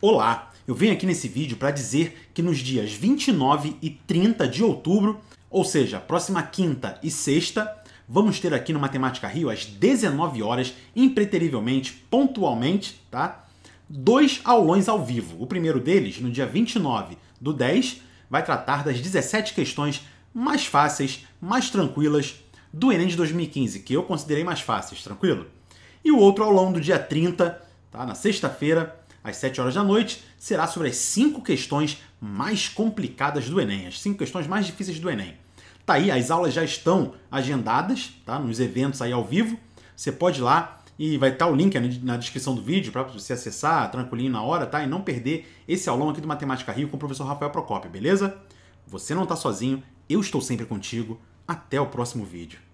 Olá, eu venho aqui nesse vídeo para dizer que nos dias 29 e 30 de outubro, ou seja, próxima quinta e sexta, vamos ter aqui no Matemática Rio às 19 horas, impreterivelmente, pontualmente, tá? Dois aulões ao vivo. O primeiro deles, no dia 29 do 10, vai tratar das 17 questões mais fáceis, mais tranquilas do Enem de 2015, que eu considerei mais fáceis, tranquilo? e o outro aulão do dia 30, tá? na sexta-feira, às 7 horas da noite, será sobre as 5 questões mais complicadas do Enem, as 5 questões mais difíceis do Enem. Tá aí, as aulas já estão agendadas, tá? Nos eventos aí ao vivo. Você pode ir lá e vai estar o link na descrição do vídeo para você acessar tranquilinho na hora, tá? E não perder esse aulão aqui do Matemática Rio com o professor Rafael Procópio, beleza? Você não está sozinho, eu estou sempre contigo. Até o próximo vídeo.